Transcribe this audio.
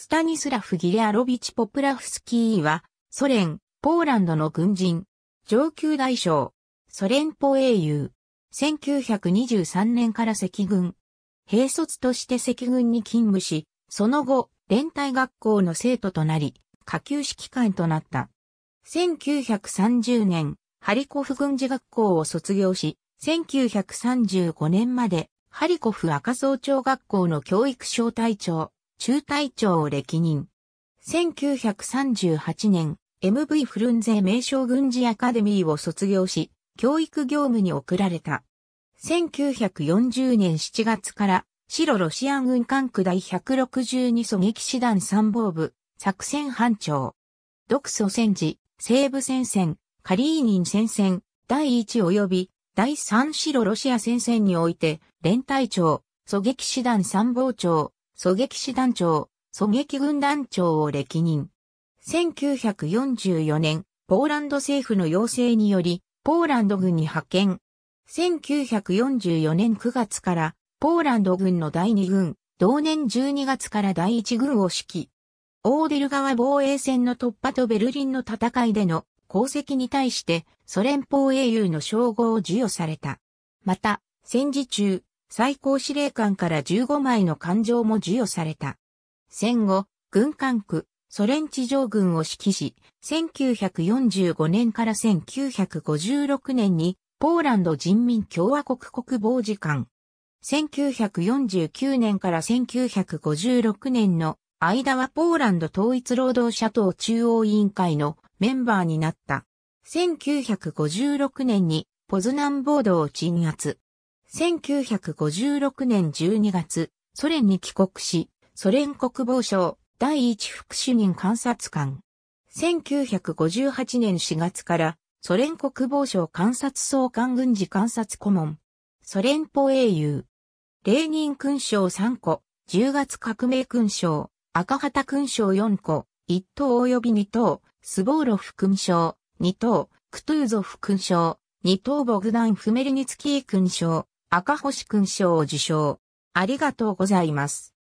スタニスラフ・ギレアロビチ・ポプラフスキーは、ソ連、ポーランドの軍人、上級大将、ソ連邦英雄、1923年から赤軍、兵卒として赤軍に勤務し、その後、連帯学校の生徒となり、下級指揮官となった。1930年、ハリコフ軍事学校を卒業し、1935年まで、ハリコフ赤総長学校の教育小隊長、中隊長を歴任。1938年、MV フルンゼ名称軍事アカデミーを卒業し、教育業務に送られた。1940年7月から、白ロシアン軍管区第162狙撃師団参謀部、作戦班長。独ソ戦時、西部戦線、カリーニン戦線、第1及び、第3白ロシア戦線において、連隊長、狙撃師団参謀長、狙撃師団長、狙撃軍団長を歴任。1944年、ポーランド政府の要請により、ポーランド軍に派遣。1944年9月から、ポーランド軍の第二軍、同年12月から第一軍を指揮。オーデル川防衛戦の突破とベルリンの戦いでの功績に対して、ソ連邦英雄の称号を授与された。また、戦時中、最高司令官から15枚の艦上も授与された。戦後、軍艦区、ソ連地上軍を指揮し、1945年から1956年に、ポーランド人民共和国国防次官。1949年から1956年の間はポーランド統一労働者党中央委員会のメンバーになった。1956年にポズナン暴動を鎮圧。1956年12月、ソ連に帰国し、ソ連国防省第一副主任監察官。1958年4月からソ連国防省監察総監軍事監察顧問。ソ連邦英雄。レーニン勲章3個、10月革命勲章、赤旗勲章4個、1等及び2等、スボーロフ勲章、2等、クトゥーゾフ勲章、2等ボグダン・フメルニツキー勲章、赤星勲章を受章。ありがとうございます。